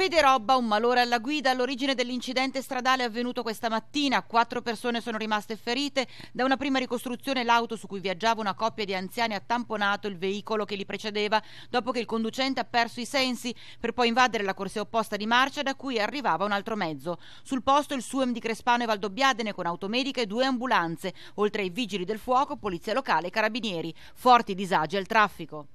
Pederobba, un malore alla guida, all'origine dell'incidente stradale avvenuto questa mattina. Quattro persone sono rimaste ferite. Da una prima ricostruzione l'auto su cui viaggiava una coppia di anziani ha tamponato il veicolo che li precedeva dopo che il conducente ha perso i sensi per poi invadere la corsia opposta di marcia da cui arrivava un altro mezzo. Sul posto il SUEM di Crespano e Valdobbiadene con automedica e due ambulanze, oltre ai vigili del fuoco, polizia locale e carabinieri. Forti disagi al traffico.